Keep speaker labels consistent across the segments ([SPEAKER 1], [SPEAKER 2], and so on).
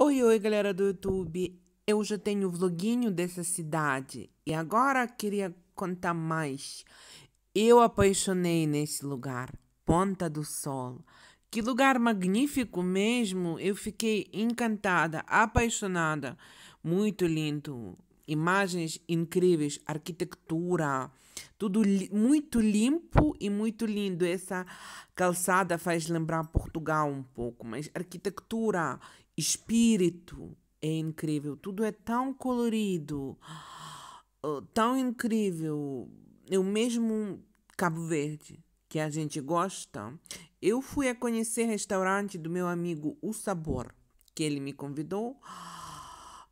[SPEAKER 1] Oi, oi, galera do YouTube. Eu já tenho o vloguinho dessa cidade e agora queria contar mais. Eu apaixonei nesse lugar, Ponta do Sol. Que lugar magnífico mesmo. Eu fiquei encantada, apaixonada. Muito lindo imagens incríveis, arquitetura, tudo li muito limpo e muito lindo. Essa calçada faz lembrar Portugal um pouco, mas arquitetura, espírito é incrível. Tudo é tão colorido, ah, tão incrível. Eu mesmo Cabo Verde, que a gente gosta, eu fui a conhecer restaurante do meu amigo O Sabor, que ele me convidou.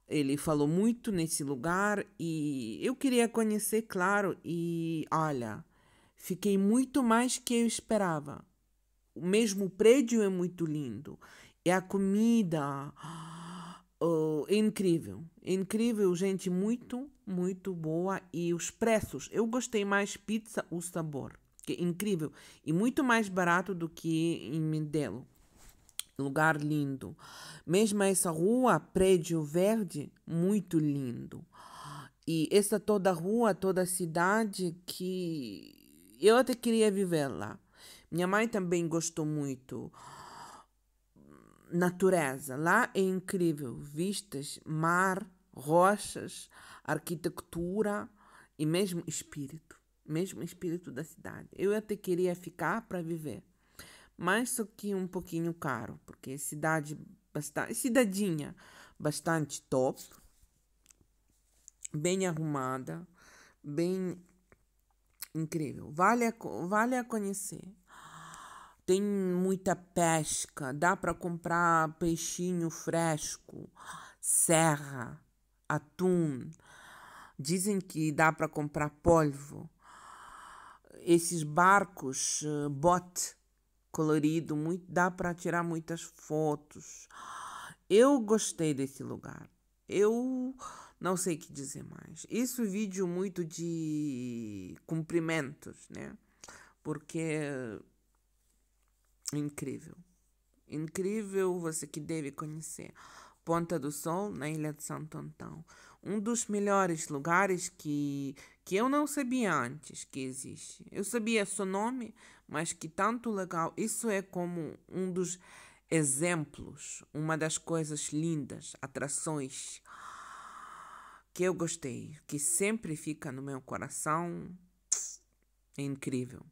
[SPEAKER 1] Ele falou muito nesse lugar e eu queria conhecer, claro, e olha, fiquei muito mais que eu esperava. O mesmo prédio é muito lindo e é a comida oh, é incrível, é incrível, gente, muito, muito boa e os preços. Eu gostei mais pizza, o sabor, que é incrível e muito mais barato do que em Mendelo lugar lindo. Mesmo essa rua, prédio verde, muito lindo. E essa toda rua, toda cidade que eu até queria viver lá. Minha mãe também gostou muito. Natureza, lá é incrível, vistas, mar, rochas, arquitetura e mesmo espírito, mesmo espírito da cidade. Eu até queria ficar para viver mais só que um pouquinho caro, porque cidade bastante, cidadinha bastante top, bem arrumada, bem incrível. Vale a, vale a conhecer. Tem muita pesca, dá para comprar peixinho fresco, serra, atum. Dizem que dá para comprar polvo. Esses barcos, eh, bote, colorido, muito, dá para tirar muitas fotos. Eu gostei desse lugar. Eu não sei o que dizer mais. Isso é vídeo muito de cumprimentos, né? Porque é incrível. Incrível, você que deve conhecer. Ponta do Sol, na Ilha de Santo Antão. Um dos melhores lugares que que eu não sabia antes que existe. Eu sabia seu nome, mas que tanto legal. Isso é como um dos exemplos, uma das coisas lindas, atrações que eu gostei, que sempre fica no meu coração. É incrível.